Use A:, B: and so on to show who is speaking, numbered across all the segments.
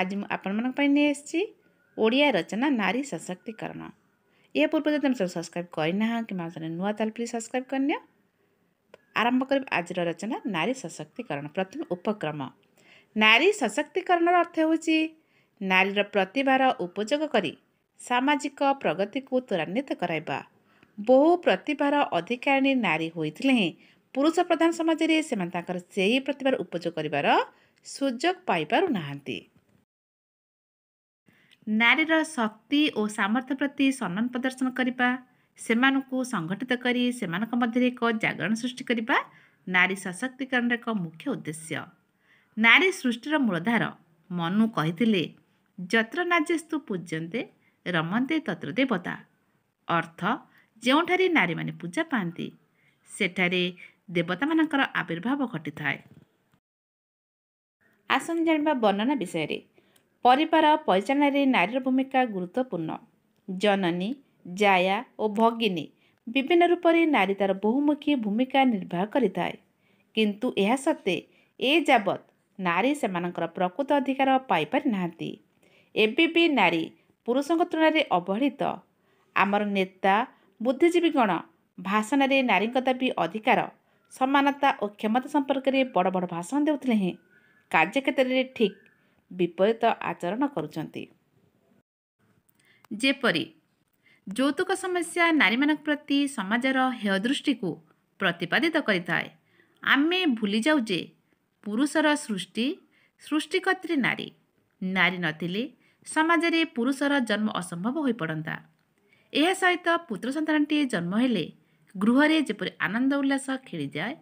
A: ଆଜି ମୁଁ ଆପଣମାନଙ୍କ ପାଇଁ ନେଇ ଆସିଛି ଓଡ଼ିଆ ରଚନା ନାରୀ ସଶକ୍ତିକରଣ ଏହା ପୂର୍ବରୁ ଯଦି ଆମେ ସବୁ ସବସ୍କ୍ରାଇବ୍ କରିନାହାଁ କିମ୍ବା ଜଣେ ନୂଆ ତାହେଲେ ପ୍ଲିଜ୍ ସବସ୍କ୍ରାଇବ୍ କରିନିଅ ଆରମ୍ଭ କରିବୁ ଆଜିର ରଚନା ନାରୀ ସଶକ୍ତିକରଣ ପ୍ରଥମେ ଉପକ୍ରମ ନାରୀ ସଶକ୍ତିକରଣର ଅର୍ଥ ହେଉଛି ନାରୀର ପ୍ରତିଭାର ଉପଯୋଗ କରି ସାମାଜିକ ପ୍ରଗତିକୁ ତ୍ୱରାନ୍ୱିତ କରାଇବା ବହୁ ପ୍ରତିଭାର ଅଧିକାରିଣୀ ନାରୀ ହୋଇଥିଲେ ହିଁ ପୁରୁଷ ପ୍ରଧାନ ସମାଜରେ ସେମାନେ ତାଙ୍କର ସେହି ପ୍ରତିଭାର ଉପଯୋଗ କରିବାର ସୁଯୋଗ ପାଇପାରୁନାହାନ୍ତି ନାରୀର ଶକ୍ତି ଓ ସାମର୍ଥ୍ୟ ପ୍ରତି ସମ୍ମାନ ପ୍ରଦର୍ଶନ କରିବା ସେମାନଙ୍କୁ ସଂଗଠିତ କରି ସେମାନଙ୍କ ମଧ୍ୟରେ ଏକ ଜାଗରଣ ସୃଷ୍ଟି କରିବା ନାରୀ ସଶକ୍ତିକରଣର ଏକ ମୁଖ୍ୟ ଉଦ୍ଦେଶ୍ୟ ନାରୀ ସୃଷ୍ଟିର ମୂଳଧାର ମନୁ କହିଥିଲେ ଯତ୍ର ନାଜେସ୍ତୁ ପୂଜନ୍ତେ ରମନ୍ତେ ତତ୍ର ଦେବତା ଅର୍ଥ ଯେଉଁଠାରେ ନାରୀମାନେ ପୂଜା ପାଆନ୍ତି ସେଠାରେ ଦେବତାମାନଙ୍କର ଆବିର୍ଭାବ ଘଟିଥାଏ ଆସନ୍ତୁ ଜାଣିବା ବର୍ଣ୍ଣନା ବିଷୟରେ ପରିବାର ପରିଚାଳନାରେ ନାରୀର ଭୂମିକା ଗୁରୁତ୍ୱପୂର୍ଣ୍ଣ ଜନନୀ ଜାୟା ଓ ଭଗିନୀ ବିଭିନ୍ନ ରୂପରେ ନାରୀ ତାର ବହୁମୁଖୀ ଭୂମିକା ନିର୍ବାହ କରିଥାଏ କିନ୍ତୁ ଏହା ସତ୍ତ୍ୱେ ଏ ଯାବତ୍ ନାରୀ ସେମାନଙ୍କର ପ୍ରକୃତ ଅଧିକାର ପାଇପାରିନାହାନ୍ତି ଏବେ ବି ନାରୀ ପୁରୁଷଙ୍କ ତୁଳନାରେ ଅବହେଳିତ ଆମର ନେତା ବୁଦ୍ଧିଜୀବୀଗଣ ଭାଷଣରେ ନାରୀଙ୍କ ଦାବି ଅଧିକାର ସମାନତା ଓ କ୍ଷମତା ସମ୍ପର୍କରେ ବଡ଼ ବଡ଼ ଭାଷଣ ଦେଉଥିଲେ ହିଁ କାର୍ଯ୍ୟକ୍ଷେତ୍ରରେ ଠିକ୍ ବିପରୀତ ଆଚରଣ କରୁଛନ୍ତି ଯେପରି ଯୌତୁକ ସମସ୍ୟା ନାରୀମାନଙ୍କ ପ୍ରତି ସମାଜର ହେୟ ଦୃଷ୍ଟିକୁ ପ୍ରତିପାଦିତ କରିଥାଏ ଆମେ ଭୁଲିଯାଉ ଯେ ପୁରୁଷର ସୃଷ୍ଟି ସୃଷ୍ଟିକର୍ତ୍ତୀ ନାରୀ ନାରୀ ନଥିଲେ ସମାଜରେ ପୁରୁଷର ଜନ୍ମ ଅସମ୍ଭବ ହୋଇପଡ଼ନ୍ତା ଏହା ସହିତ ପୁତ୍ର ସନ୍ତାନଟିଏ ଜନ୍ମ ହେଲେ ଗୃହରେ ଯେପରି ଆନନ୍ଦ ଉଲ୍ଲାସ ଖେଳିଯାଏ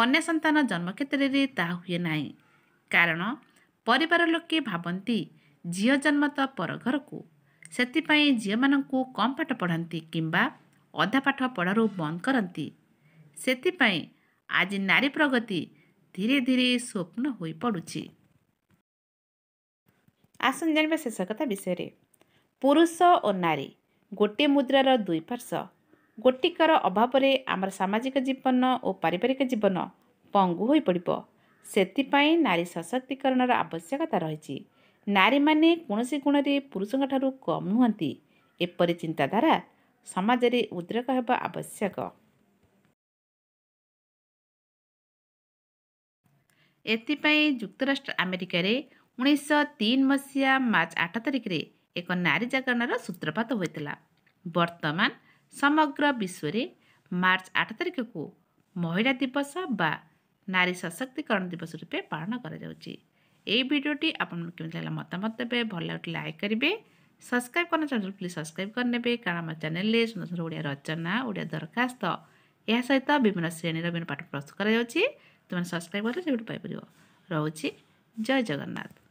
A: କନ୍ୟା ସନ୍ତାନ ଜନ୍ମ କ୍ଷେତ୍ରରେ ତାହା ହୁଏ ନାହିଁ କାରଣ ପରିବାର ଲୋକେ ଭାବନ୍ତି ଝିଅ ଜନ୍ମ ତ ପରଘରକୁ ସେଥିପାଇଁ ଝିଅମାନଙ୍କୁ କମ୍ ପାଠ ପଢ଼ାନ୍ତି କିମ୍ବା ଅଧା ପାଠ ପଢ଼ାରୁ ବନ୍ଦ କରନ୍ତି ସେଥିପାଇଁ ଆଜି ନାରୀ ପ୍ରଗତି ଧୀରେ ଧୀରେ ସ୍ୱପ୍ନ ହୋଇପଡ଼ୁଛି ଆସନ୍ତୁ ଜାଣିବା ଶେଷ କଥା ବିଷୟରେ ପୁରୁଷ ଓ ନାରୀ ଗୋଟିଏ ମୁଦ୍ରାର ଦୁଇ ପାର୍ଶ୍ୱ ଗୋଟିକର ଅଭାବରେ ଆମର ସାମାଜିକ ଜୀବନ ଓ ପାରିବାରିକ ଜୀବନ ପଙ୍ଗୁ ହୋଇପଡ଼ିବ ସେଥିପାଇଁ ନାରୀ ସଶକ୍ତିକରଣର ଆବଶ୍ୟକତା ରହିଛି ନାରୀମାନେ କୌଣସି ଗୁଣରେ ପୁରୁଷଙ୍କ ଠାରୁ କମ୍ ନୁହନ୍ତି ଏପରି ଚିନ୍ତାଧାରା ସମାଜରେ ଉଦ୍ରେକ ହେବା ଆବଶ୍ୟକ ଏଥିପାଇଁ ଯୁକ୍ତରାଷ୍ଟ୍ର ଆମେରିକାରେ ଉଣେଇଶହ ତିନି ମସିହା ମାର୍ଚ୍ଚ ଆଠ ତାରିଖରେ ଏକ ନାରୀ ଜାଗରଣର ସୂତ୍ରପାତ ହୋଇଥିଲା ବର୍ତ୍ତମାନ ସମଗ୍ର ବିଶ୍ୱରେ ମାର୍ଚ୍ଚ ଆଠ ତାରିଖକୁ ମହିଳା ଦିବସ ବା नारी सशक्तिकरण दिवस रूपमा पान भिडियो आपिति लाग्दा मतमत दुई भलि ल्याइ सब्सक्राइब गर्न च्यानल प्लिज सब्सक्राइब गरिन कारण आम च्याने सुन्दर सुन्दर उडा रचना ओडिया दरखास्त यहाँसहित विभिन्न श्रेणी र विभिन्न पाठ प्रस्तुत तब्सक्राइब मात्रै त्यो ठुलो पाइप रह